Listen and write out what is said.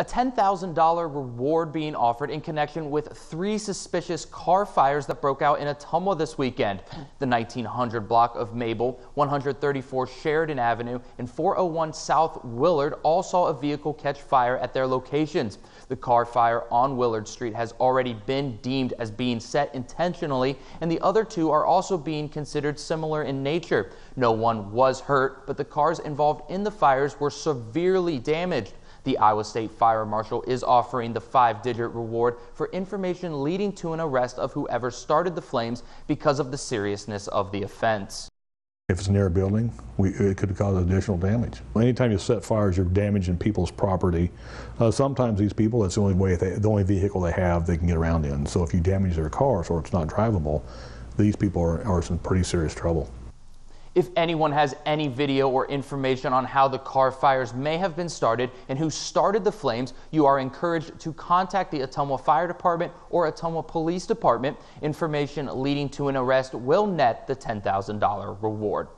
a $10,000 reward being offered in connection with three suspicious car fires that broke out in tumble this weekend. The 1900 block of Mabel, 134 Sheridan Avenue, and 401 South Willard all saw a vehicle catch fire at their locations. The car fire on Willard Street has already been deemed as being set intentionally, and the other two are also being considered similar in nature. No one was hurt, but the cars involved in the fires were severely damaged. The Iowa State Fire Marshal is offering the five digit reward for information leading to an arrest of whoever started the flames because of the seriousness of the offense. If it's near a building, we, it could cause additional damage. Anytime you set fires, you're damaging people's property. Uh, sometimes these people, that's the only way, they, the only vehicle they have they can get around in. So if you damage their cars or it's not drivable, these people are, are in some pretty serious trouble. If anyone has any video or information on how the car fires may have been started and who started the flames, you are encouraged to contact the Ottumwa Fire Department or Ottumwa Police Department. Information leading to an arrest will net the $10,000 reward.